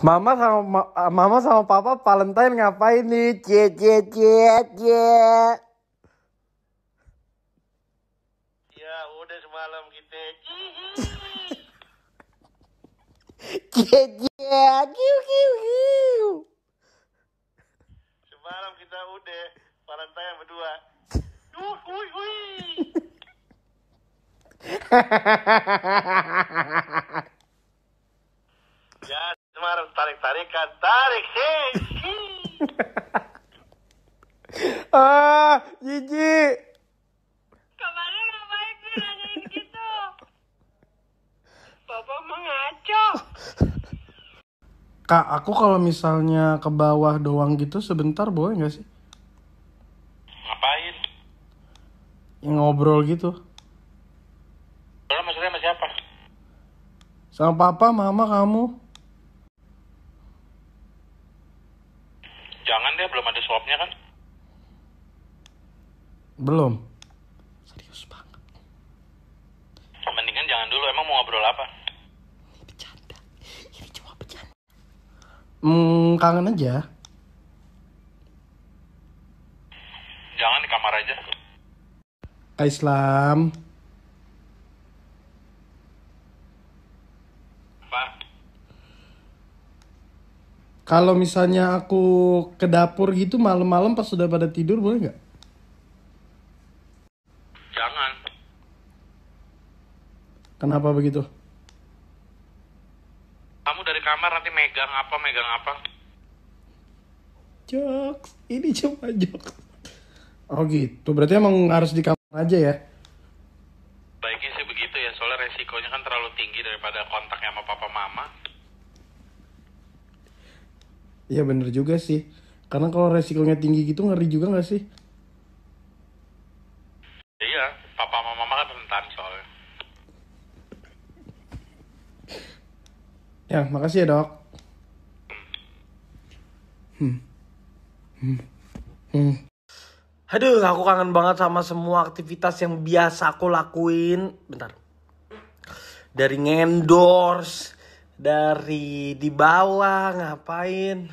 Mama sama ma, eh, mama sama papa Valentine ngapain nih? Cie cie cie cie. Ya udah semalam kita. cie cie kiu kiu kiu. Semalam kita udah Valentine berdua. Duh, ui ui. Hahaha. Kemarin tarik-tarikan, tarik sih. ah, Gigi. Kemarin ngapain sih nanyain gitu? Papa mengaco. Kak, aku kalau misalnya ke bawah doang gitu sebentar boleh nggak sih? Ngapain? Yang ngobrol gitu. Kalau maksudnya sama siapa? Sama papa, mama, kamu. jangan deh belum ada swabnya kan belum serius banget mendingan jangan dulu emang mau ngobrol apa ini bercanda ini cuma bercanda hmm kangen aja jangan di kamar aja Islam kalau misalnya aku ke dapur gitu malam-malam pas sudah pada tidur boleh nggak? Jangan. Kenapa begitu? Kamu dari kamar nanti megang apa, megang apa? Jokes, ini cuma jokes. Oh gitu, berarti emang harus di kamar aja ya? Baiknya sih begitu ya, soalnya resikonya kan terlalu tinggi daripada kontaknya sama papa mama. Iya bener juga sih. Karena kalau resikonya tinggi gitu ngeri juga gak sih? Iya, papa mama kan rentan soalnya. Ya, makasih ya dok. Hmm. Hmm. Hmm. Aduh, aku kangen banget sama semua aktivitas yang biasa aku lakuin. Bentar. Dari ngendorse, dari di bawah ngapain